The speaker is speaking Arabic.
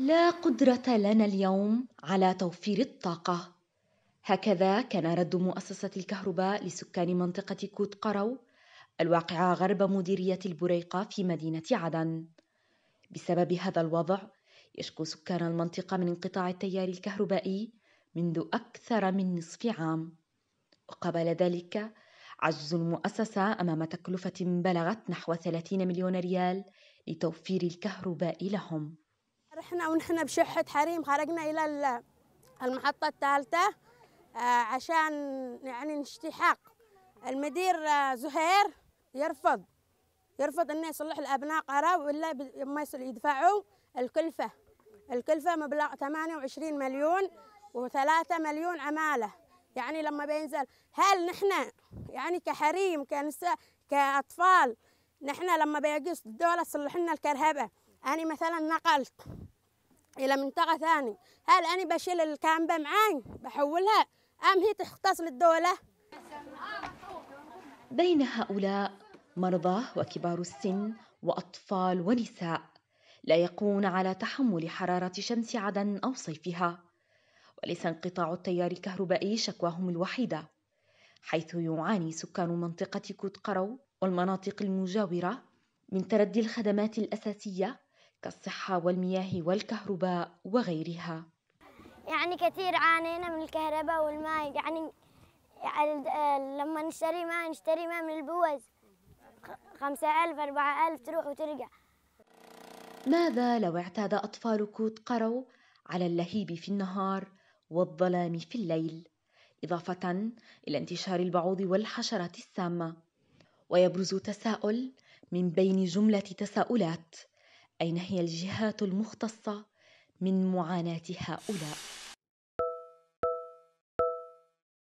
لا قدرة لنا اليوم على توفير الطاقة. هكذا كان رد مؤسسة الكهرباء لسكان منطقة كوت قرو الواقعة غرب مديرية البريقة في مدينة عدن. بسبب هذا الوضع يشكو سكان المنطقة من انقطاع التيار الكهربائي منذ أكثر من نصف عام. وقبل ذلك عجز المؤسسة أمام تكلفة بلغت نحو 30 مليون ريال لتوفير الكهرباء لهم. احنا ونحن بشحة حريم خرجنا إلى المحطة الثالثة آه، عشان يعني نشتي حق المدير آه، زهير يرفض يرفض انه يصلح الابناء قرار ولا ما يدفعوا الكلفه الكلفه مبلغ 28 مليون و3 مليون عماله يعني لما بينزل هل نحن يعني كحريم كنساء كاطفال نحن لما بيجي الدوله تصلح لنا الكرهبه انا مثلا نقلت الى منطقه ثانيه هل انا بشيل الكامبه معاي بحولها ام هي تختص للدوله بين هؤلاء مرضى وكبار السن واطفال ونساء لا يقون على تحمل حراره شمس عدن او صيفها وليس انقطاع التيار الكهربائي شكواهم الوحيده حيث يعاني سكان منطقه كوت قرو والمناطق المجاوره من تردي الخدمات الاساسيه كالصحة والمياه والكهرباء وغيرها يعني كثير عانينا من الكهرباء والماء يعني لما نشتري ماء نشتري ماء من البوز خمسة ألف أربعة ألف تروح وترجع ماذا لو اعتاد أطفال كوت قرو على اللهيب في النهار والظلام في الليل إضافة إلى انتشار البعوض والحشرات السامة ويبرز تساؤل من بين جملة تساؤلات أين هي الجهات المختصة من معاناة هؤلاء؟